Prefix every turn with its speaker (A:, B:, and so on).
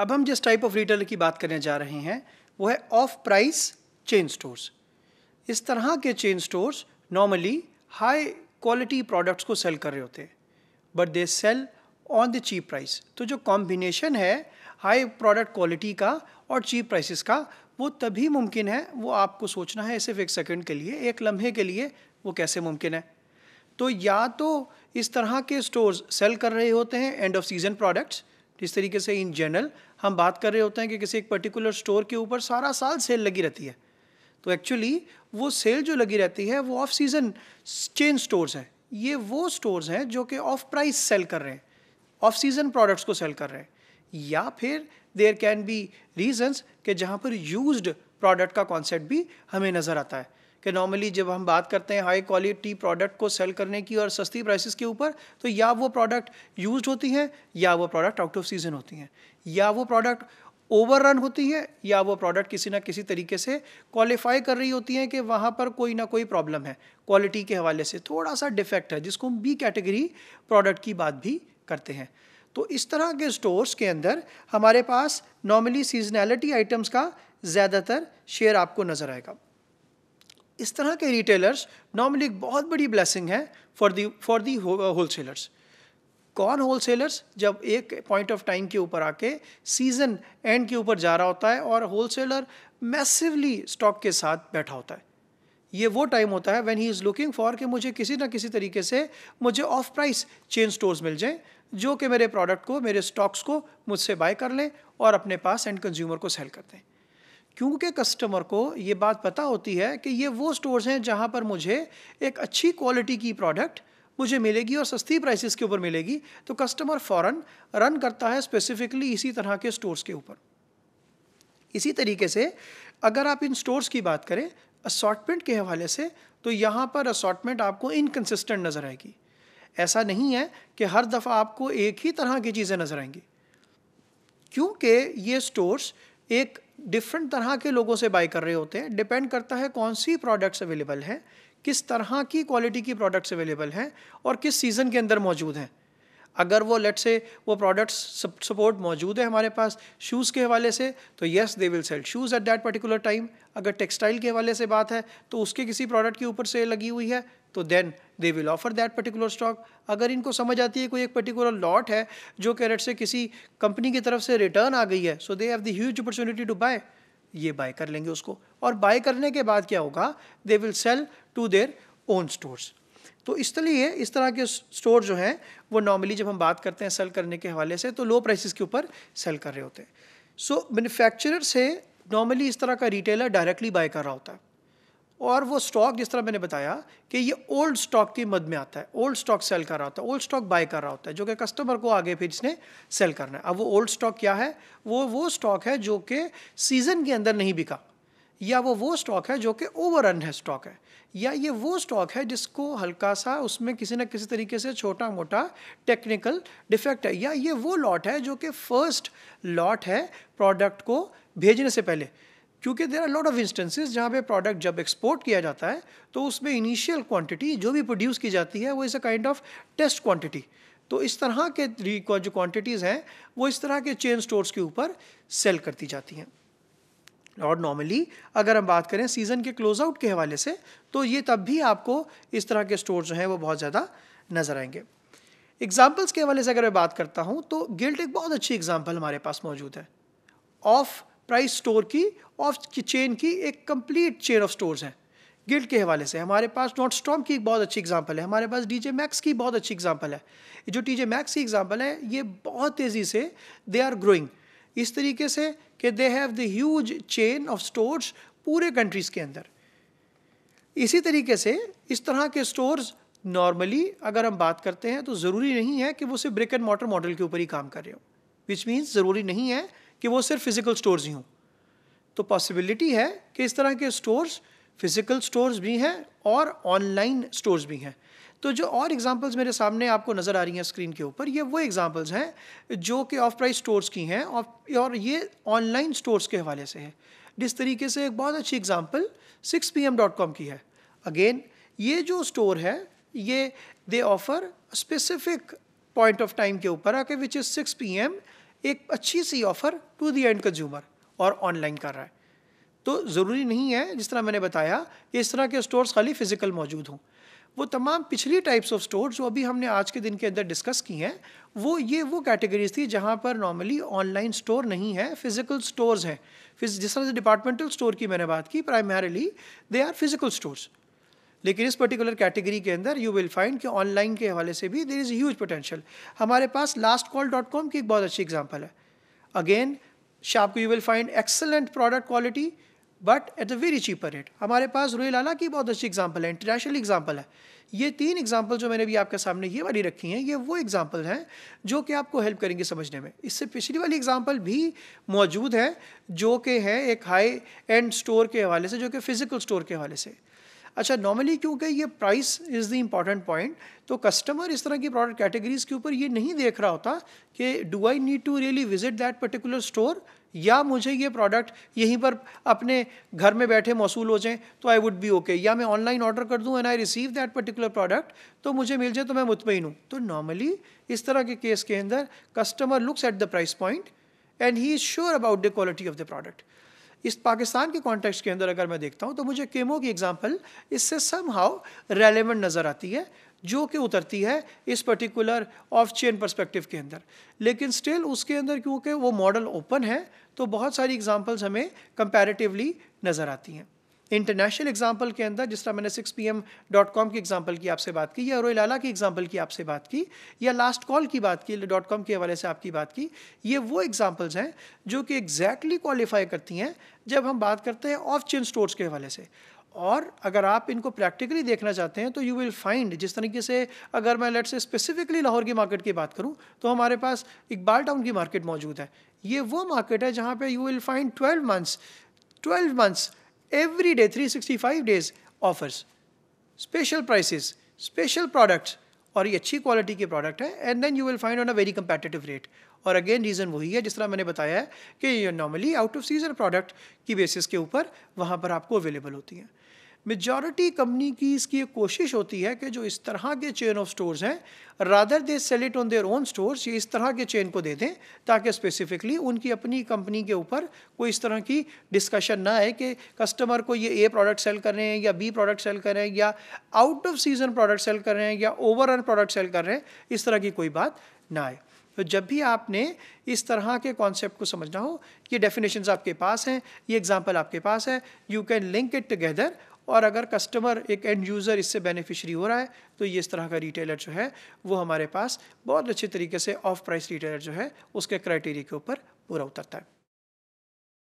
A: अब हम जिस टाइप ऑफ रिटेलर की बात करने जा रहे हैं वो है ऑफ प्राइस चेन स्टोर्स इस तरह के chain stores normally high quality products को सेल कर रहे होते हैं but they sell on the cheap price तो जो कॉम्बिनेशन है हाई प्रोडक्ट क्वालिटी का और चीप प्राइसेस का वो तभी मुमकिन है वो आपको सोचना है सिर्फ एक सेकंड के लिए एक लम्हे के लिए वो कैसे मुमकिन है तो या तो इस तरह के स्टोर्स सेल कर रहे होते हैं एंड ऑफ सीजन प्रोडक्ट्स जिस तरीके से इन जनरल हम बात कर रहे होते हैं कि किसी एक पर्टिकुलर स्टोर के ऊपर सारा साल सेल लगी रहती है तो एक्चुअली वो सेल जो लगी रहती है वो ऑफ सीजन चेन स्टोर्स हैं ये वो स्टोर्स हैं जो कि ऑफ प्राइस सेल कर रहे हैं ऑफ सीजन प्रोडक्ट्स को सेल कर रहे हैं या फिर देयर कैन बी रीजंस के जहाँ पर यूज्ड प्रोडक्ट का कॉन्सेप्ट भी हमें नज़र आता है कि नॉर्मली जब हम बात करते हैं हाई क्वालिटी प्रोडक्ट को सेल करने की और सस्ती प्राइसेस के ऊपर तो या वो प्रोडक्ट यूज होती हैं या वो प्रोडक्ट आउट ऑफ सीजन होती हैं या वो प्रोडक्ट ओवर रन होती है या वो प्रोडक्ट किसी ना किसी तरीके से क्वालिफाई कर रही होती हैं कि वहाँ पर कोई ना कोई प्रॉब्लम है क्वालिटी के हवाले से थोड़ा सा डिफेक्ट है जिसको हम बी कैटेगरी प्रोडक्ट की बात भी करते हैं तो इस तरह के स्टोर्स के अंदर हमारे पास नॉर्मली सीजनैलिटी आइटम्स का ज़्यादातर शेयर आपको नज़र आएगा इस तरह के रिटेलर्स नॉर्मली एक बहुत बड़ी ब्लेसिंग है for the for the wholesalers कौन होल सेलर्स जब एक पॉइंट ऑफ टाइम के ऊपर आके सीजन एंड के ऊपर जा रहा होता है और होल सेलर मैसिवली स्टॉक के साथ बैठा होता है ये वो टाइम होता है when he is looking for कि मुझे किसी ना किसी तरीके से मुझे ऑफ प्राइस चेन स्टोर्स मिल जाएं जो कि मेरे प्रोडक्ट को मेरे स्टॉक्स को मुझसे बाय कर लें और अपने पास एंड कंज्यूमर को सेल कर दें क्योंकि कस्टमर को ये बात पता होती है कि ये वो स्टोर्स हैं जहाँ पर मुझे एक अच्छी क्वालिटी की प्रोडक्ट मुझे मिलेगी और सस्ती प्राइसेस के ऊपर मिलेगी तो कस्टमर फ़ौरन रन करता है स्पेसिफिकली इसी तरह के स्टोर्स के ऊपर इसी तरीके से अगर आप इन स्टोर्स की बात करें असॉटमेंट के हवाले से तो यहाँ पर असॉटमेंट आपको इनकन्सिस्टेंट नज़र आएगी ऐसा नहीं है कि हर दफ़ा आपको एक ही तरह की चीज़ें नज़र आएंगी क्योंकि ये स्टोर्स एक डिफरेंट तरह के लोगों से बाई कर रहे होते हैं डिपेंड करता है कौन सी प्रोडक्ट्स अवेलेबल हैं किस तरह की क्वालिटी की प्रोडक्ट्स अवेलेबल हैं और किस सीज़न के अंदर मौजूद हैं अगर वो लेट से वो प्रोडक्ट्स सपोर्ट मौजूद है हमारे पास शूज़ के हवाले से तो yes they will sell shoes at that particular time अगर टेक्सटाइल के हवाले से बात है तो उसके किसी प्रोडक्ट के ऊपर सेल लगी हुई है तो then they will offer that particular stock अगर इनको समझ आती है कोई एक पर्टिकुलर लॉट है जो कैरेट से किसी कंपनी की तरफ से रिटर्न आ गई है so they have the huge opportunity to buy ये बाय कर लेंगे उसको और बाय करने के बाद क्या होगा they will sell to their own stores तो इसलिए इस तरह के स्टोर जो हैं वो नॉर्मली जब हम बात करते हैं सेल करने के हवाले से तो लो प्राइसेस के ऊपर सेल कर रहे होते हैं सो मैन्युफैक्चरर से नॉर्मली इस तरह का रिटेलर डायरेक्टली बाय कर रहा होता है और वो स्टॉक जिस तरह मैंने बताया कि ये ओल्ड स्टॉक की मद में आता है ओल्ड स्टॉक सेल कर रहा होता है ओल्ड स्टॉक बाय कर रहा होता है जो कि कस्टमर को आगे फिर इसने सेल करना है अब वो ओल्ड स्टॉक क्या है वो वो स्टॉक है जो कि सीज़न के अंदर नहीं बिका या वो वो स्टॉक है जो कि ओवर है स्टॉक है या ये वो स्टॉक है जिसको हल्का सा उसमें किसी न किसी तरीके से छोटा मोटा टेक्निकल डिफेक्ट है या ये वो लॉट है जो कि फर्स्ट लॉट है प्रोडक्ट को भेजने से पहले क्योंकि there are lot of instances जहाँ पे प्रोडक्ट जब एक्सपोर्ट किया जाता है तो उसमें इनिशियल क्वांटिटी जो भी प्रोड्यूस की जाती है वो is a kind of test quantity तो इस तरह के जो क्वांटिटीज़ हैं वो इस तरह के चेन स्टोर्स के ऊपर सेल करती जाती हैं और नॉर्मली अगर हम बात करें सीज़न के क्लोज आउट के हवाले से तो ये तब भी आपको इस तरह के स्टोर जो हैं वो बहुत ज़्यादा नज़र आएंगे एग्जाम्पल्स के हवाले से अगर मैं बात करता हूँ तो गिल्ट एक बहुत अच्छी एग्जाम्पल हमारे पास मौजूद है ऑफ प्राइस स्टोर की ऑफ की चेन की एक कंप्लीट चेन ऑफ स्टोर्स हैं गिल्ड के हवाले से हमारे पास नॉट स्टॉम की एक बहुत अच्छी एग्जांपल है हमारे पास डी जे मैक्स की बहुत अच्छी एग्जांपल है जो डीजे जे मैक्स की एग्जांपल है ये बहुत तेज़ी से दे आर ग्रोइंग इस तरीके से कि they have the huge chain of stores पूरे कंट्रीज़ के अंदर इसी तरीके से इस तरह के स्टोर्स नॉर्मली अगर हम बात करते हैं तो ज़रूरी नहीं है कि वो सिर्फ ब्रिक एंड मॉटर मॉडल के ऊपर ही काम कर रहे हो विच मीन्स ज़रूरी नहीं है कि वो सिर्फ फिजिकल स्टोर्स ही हों तो पॉसिबिलिटी है कि इस तरह के स्टोर्स फिजिकल स्टोर्स भी हैं और ऑनलाइन स्टोर्स भी हैं तो जो और एग्जांपल्स मेरे सामने आपको नज़र आ रही हैं स्क्रीन के ऊपर ये वो एग्जांपल्स हैं जो कि ऑफ प्राइस स्टोर्स की हैं और ये ऑनलाइन स्टोर्स के हवाले से है जिस तरीके से एक बहुत अच्छी एग्जांपल सिक्स पी की है अगेन ये जो स्टोर है ये they offer specific point of time के ऊपर आके विच इज़ सिक्स पी एक अच्छी सी offer to the end consumer और ऑनलाइन कर रहा है तो ज़रूरी नहीं है जिस तरह मैंने बताया कि इस तरह के स्टोर्स खाली फिजिकल मौजूद हों वो तमाम पिछली टाइप्स ऑफ स्टोर जो अभी हमने आज के दिन के अंदर डिस्कस की हैं वो ये वो कैटेगरीज थी जहाँ पर नॉर्मली ऑनलाइन स्टोर नहीं है फिजिकल स्टोर्स हैं फिर जिस तरह से डिपार्टमेंटल स्टोर की मैंने बात की primarily they are physical stores लेकिन इस पर्टिकुलर कैटेगरी के अंदर यू विल फाइंड कि ऑनलाइन के हवाले से भी देर इज़ ह्यूज पोटेंशियल हमारे पास लास्ट कॉल डॉट कॉम की एक बहुत अच्छी एग्जाम्पल है अगेन शाप को you will find excellent product quality but at the very cheaper rate हमारे पास लाला की बहुत अच्छी एग्जाम्पल है इंटरनेशनल एग्जाम्पल है ये तीन एग्जाम्पल जो मैंने भी आपके सामने ये वाली रखी हैं ये वो एग्जाम्पल हैं जो कि आपको हेल्प करेंगे समझने में इससे पिछली वाली एग्जाम्पल भी मौजूद है जो कि है एक हाई एंड स्टोर के हवाले से जो कि फ़िज़िकल स्टोर के हवाले से अच्छा नॉर्मली क्योंकि ये price is the important point तो कस्टमर इस तरह की प्रोडक्ट कैटेगरीज के ऊपर ये नहीं देख रहा होता कि do I need to really visit that particular store या मुझे ये प्रोडक्ट यहीं पर अपने घर में बैठे मौसू हो जाएं तो आई वुड बी ओके या मैं ऑनलाइन ऑर्डर कर दूँ and I receive that particular product तो मुझे मिल जाए तो मैं मुतमिन हूँ तो नॉर्मली इस तरह के केस के अंदर customer looks at the price point and he is sure about the quality of the product इस पाकिस्तान के कॉन्टेक्स्ट के अंदर अगर मैं देखता हूँ तो मुझे केमो की एग्जाम्पल इससे सम हाउ रेलिवेंट नज़र आती है जो कि उतरती है इस पर्टिकुलर ऑफ चेन परस्पेक्टिव के अंदर लेकिन स्टिल उसके अंदर क्योंकि वो मॉडल ओपन है तो बहुत सारी एग्जाम्पल्स हमें कंपैरेटिवली नज़र आती हैं इंटरनेशनल एग्जाम्पल के अंदर जिस तरह मैंने six P M dot com की एग्जाम्पल की आपसे बात की या लाला की एग्जाम्पल की आपसे बात की या लास्ट कॉल की बात की डॉट कॉम के हवाले से आपकी बात की ये वो एग्जाम्पल्स हैं जो कि एग्जैक्टली क्वालिफाई करती हैं जब हम बात करते हैं ऑफ चेन स्टोर्स के हवाले से और अगर आप इनको प्रैक्टिकली देखना चाहते हैं तो यू विल फाइंड जिस तरीके से अगर मैं लेट से स्पेसिफिकली लाहौर की मार्केट की बात करूं तो हमारे पास इकबाल टाउन की मार्केट मौजूद है ये वो मार्केट है जहाँ पे you will find twelve months twelve months every day 365 days offers special prices special products और ये अच्छी क्वालिटी के प्रोडक्ट है and then you will find on a very competitive rate और अगेन रीज़न वही है जिस तरह मैंने बताया है कि normally out of season product की बेसिस के ऊपर वहाँ पर आपको अवेलेबल होती हैं मेजॉरिटी कंपनी की इसकी एक कोशिश होती है कि जो इस तरह के चेन ऑफ स्टोर्स हैं rather they sell it on their own stores ये इस तरह के चेन को दे दें ताकि स्पेसिफिकली उनकी अपनी कंपनी के ऊपर कोई इस तरह की डिस्कशन ना आए कि कस्टमर को ये ए प्रोडक्ट सेल कर रहे हैं या बी प्रोडक्ट सेल कर रहे हैं या out of season product sell कर रहे हैं या ओवर ऑन प्रोडक्ट सेल कर रहे हैं इस तरह की कोई बात ना आए तो जब भी आपने इस तरह के कॉन्सेप्ट को समझना हो ये डेफिनेशन आपके पास हैं ये एग्जाम्पल आपके पास है you can link it together और अगर कस्टमर एक एंड यूज़र इससे बेनिफिशरी हो रहा है तो ये इस तरह का रिटेलर जो है वो हमारे पास बहुत अच्छे तरीके से ऑफ प्राइस रिटेलर जो है उसके क्राइटेरिया के ऊपर पूरा उतरता है